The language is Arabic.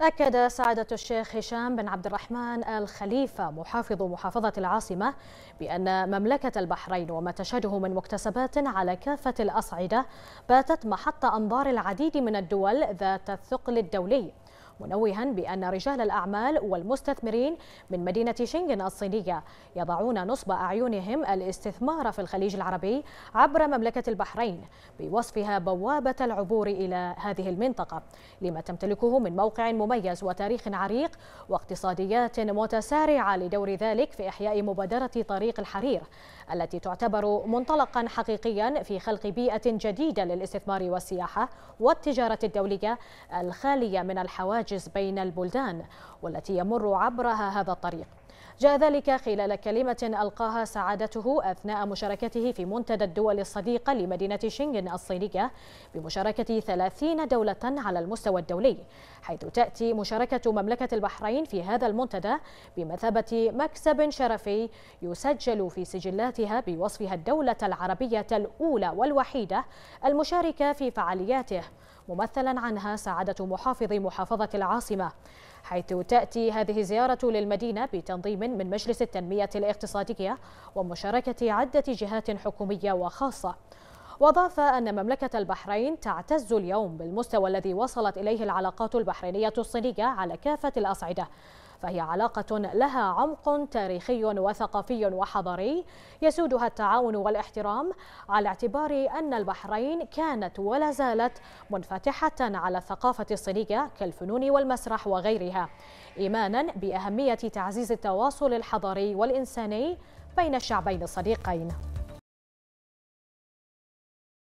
أكد سعادة الشيخ هشام بن عبد الرحمن الخليفة محافظ محافظة العاصمة بأن مملكة البحرين وما تشهده من مكتسبات على كافة الأصعدة باتت محط أنظار العديد من الدول ذات الثقل الدولي منوها بأن رجال الأعمال والمستثمرين من مدينة شنغن الصينية يضعون نصب أعينهم الاستثمار في الخليج العربي عبر مملكة البحرين بوصفها بوابة العبور إلى هذه المنطقة لما تمتلكه من موقع مميز وتاريخ عريق واقتصاديات متسارعة لدور ذلك في إحياء مبادرة طريق الحرير التي تعتبر منطلقا حقيقيا في خلق بيئة جديدة للاستثمار والسياحة والتجارة الدولية الخالية من الحواجز الحاجز بين البلدان والتي يمر عبرها هذا الطريق جاء ذلك خلال كلمة ألقاها سعادته أثناء مشاركته في منتدى الدول الصديقة لمدينة شنغن الصينية بمشاركة 30 دولة على المستوى الدولي حيث تأتي مشاركة مملكة البحرين في هذا المنتدى بمثابة مكسب شرفي يسجل في سجلاتها بوصفها الدولة العربية الأولى والوحيدة المشاركة في فعالياته ممثلا عنها سعادة محافظ محافظة العاصمة حيث تأتي هذه الزيارة للمدينة بتنظيم من مجلس التنمية الاقتصادية ومشاركة عدة جهات حكومية وخاصة وأضاف أن مملكة البحرين تعتز اليوم بالمستوى الذي وصلت إليه العلاقات البحرينية الصينية على كافة الأصعدة فهي علاقة لها عمق تاريخي وثقافي وحضاري يسودها التعاون والاحترام على اعتبار أن البحرين كانت ولا زالت منفتحة على الثقافة الصينية كالفنون والمسرح وغيرها إيمانا بأهمية تعزيز التواصل الحضاري والإنساني بين الشعبين الصديقين